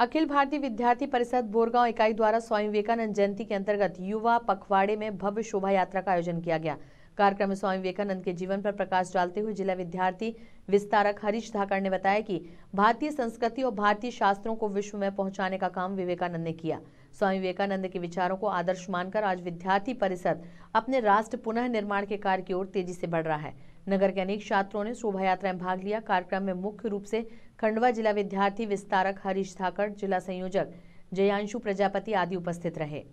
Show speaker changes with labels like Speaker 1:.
Speaker 1: अखिल भारतीय विद्यार्थी परिषद बोरगांव इकाई द्वारा स्वामी विवेकानंद जयंती के अंतर्गत युवा पखवाड़े में भव्य शोभा यात्रा का आयोजन किया गया कार्यक्रम में स्वामी विवेकानंद के जीवन पर प्रकाश डालते हुए जिला विद्यार्थी विस्तारक हरीश धाकड़ ने बताया कि भारतीय संस्कृति और भारतीय शास्त्रों को विश्व में पहुंचाने का काम विवेकानंद ने किया स्वामी विवेकानंद के विचारों को आदर्श मानकर आज विद्यार्थी परिषद अपने राष्ट्र पुनः निर्माण के कार्य की ओर तेजी से बढ़ रहा है नगर के अनेक छात्रों ने शोभा यात्रा में भाग लिया कार्यक्रम में मुख्य रूप से खंडवा जिला विद्यार्थी विस्तारक हरीश धाकड़ जिला संयोजक जयांशु प्रजापति आदि उपस्थित रहे